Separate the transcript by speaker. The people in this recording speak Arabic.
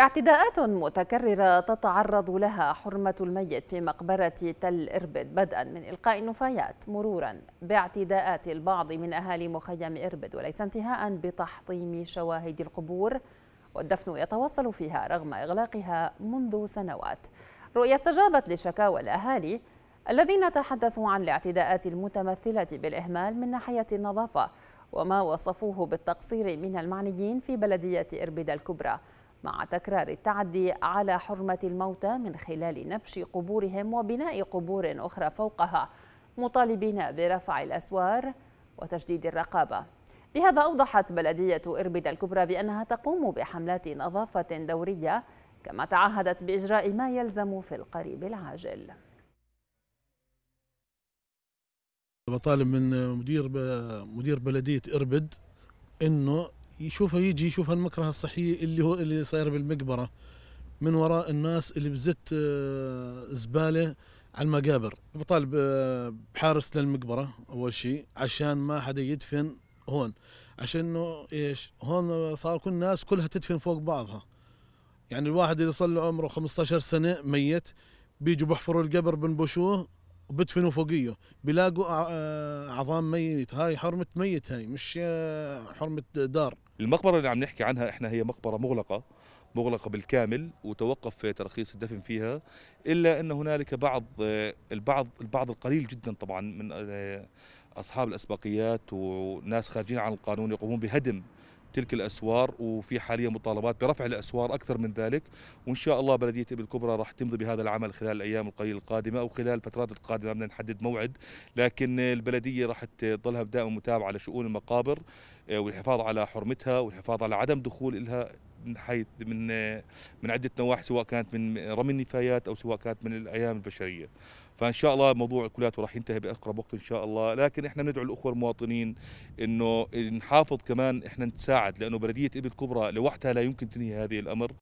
Speaker 1: اعتداءات متكررة تتعرض لها حرمة الميت في مقبرة تل إربد بدءا من إلقاء النفايات مرورا باعتداءات البعض من أهالي مخيم إربد وليس انتهاء بتحطيم شواهد القبور والدفن يتواصل فيها رغم إغلاقها منذ سنوات رؤيا استجابت لشكاوى الأهالي الذين تحدثوا عن الاعتداءات المتمثلة بالإهمال من ناحية النظافة وما وصفوه بالتقصير من المعنيين في بلدية إربد الكبرى مع تكرار التعدي على حرمة الموتى من خلال نبش قبورهم وبناء قبور أخرى فوقها مطالبين برفع الأسوار وتجديد الرقابة بهذا أوضحت بلدية إربد الكبرى بأنها تقوم بحملات نظافة دورية كما تعهدت بإجراء ما يلزم في القريب العاجل
Speaker 2: بطالب من مدير مدير بلديه اربد انه يشوفه يجي يشوف هالمكره الصحيه اللي هو اللي صاير بالمقبره من وراء الناس اللي بزت آه، زباله على المقابر بطالب آه، بحارس للمقبره اول شيء عشان ما حدا يدفن هون عشان انه ايش هون صار كل الناس كلها تدفن فوق بعضها يعني الواحد اللي صار له عمره 15 سنه ميت بيجوا بحفروا القبر بنبشوه وبدفنوا فوقيه بيلاقوا آه، عظام ميت هاي حرمه ميت هاي مش حرمه دار
Speaker 3: المقبره اللي عم نحكي عنها احنا هي مقبره مغلقه مغلقه بالكامل وتوقف ترخيص الدفن فيها الا ان هنالك بعض البعض البعض القليل جدا طبعا من اصحاب الاسبقيات وناس خارجين عن القانون يقومون بهدم تلك الاسوار وفي حاليا مطالبات برفع الاسوار اكثر من ذلك وان شاء الله بلديه ابل الكبرى راح تمضي بهذا العمل خلال الايام القليله القادمه او خلال الفترات القادمه بدنا نحدد موعد لكن البلديه راح تظلها دائما متابعه لشؤون المقابر والحفاظ على حرمتها والحفاظ على عدم دخول إلها من حيث من من عده نواحي سواء كانت من رمي النفايات او سواء كانت من الايام البشريه. فان شاء الله موضوع الكليات راح ينتهي باقرب وقت ان شاء الله، لكن احنا بندعو الاخوه المواطنين انه نحافظ كمان احنا نتساعد لانه بلديه ابن كبرى لوحدها لا يمكن تنهي هذه الامر.